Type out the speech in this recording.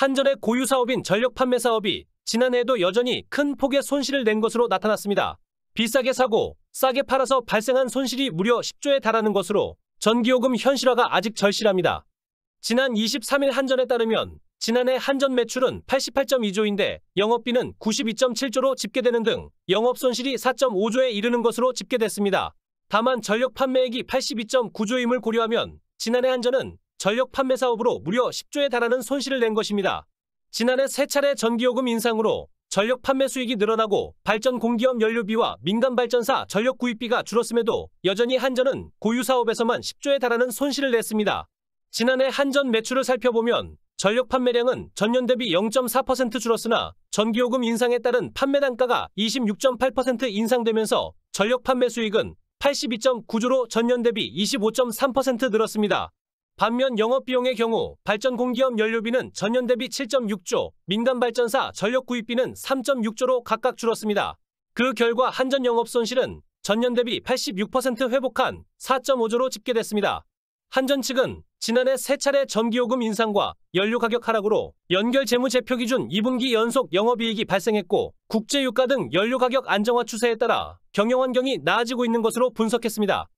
한전의 고유 사업인 전력 판매 사업이 지난해에도 여전히 큰 폭의 손실을 낸 것으로 나타났습니다. 비싸게 사고 싸게 팔아서 발생한 손실이 무려 10조에 달하는 것으로 전기요금 현실화가 아직 절실합니다. 지난 23일 한전에 따르면 지난해 한전 매출은 88.2조인데 영업비는 92.7조로 집계되는 등 영업 손실이 4.5조에 이르는 것으로 집계됐습니다. 다만 전력 판매액이 82.9조임을 고려하면 지난해 한전은 전력 판매 사업으로 무려 10조에 달하는 손실을 낸 것입니다. 지난해 세 차례 전기요금 인상으로 전력 판매 수익이 늘어나고 발전 공기업 연료비와 민간 발전사 전력 구입비가 줄었음에도 여전히 한전은 고유 사업에서만 10조에 달하는 손실을 냈습니다. 지난해 한전 매출을 살펴보면 전력 판매량은 전년 대비 0.4% 줄었으나 전기요금 인상에 따른 판매 단가가 26.8% 인상되면서 전력 판매 수익은 82.9조로 전년 대비 25.3% 늘었습니다. 반면 영업비용의 경우 발전공기업 연료비는 전년 대비 7.6조, 민간발전사 전력구입비는 3.6조로 각각 줄었습니다. 그 결과 한전 영업 손실은 전년 대비 86% 회복한 4.5조로 집계됐습니다. 한전 측은 지난해 세 차례 전기요금 인상과 연료 가격 하락으로 연결 재무제표 기준 2분기 연속 영업이익이 발생했고 국제유가 등 연료 가격 안정화 추세에 따라 경영 환경이 나아지고 있는 것으로 분석했습니다.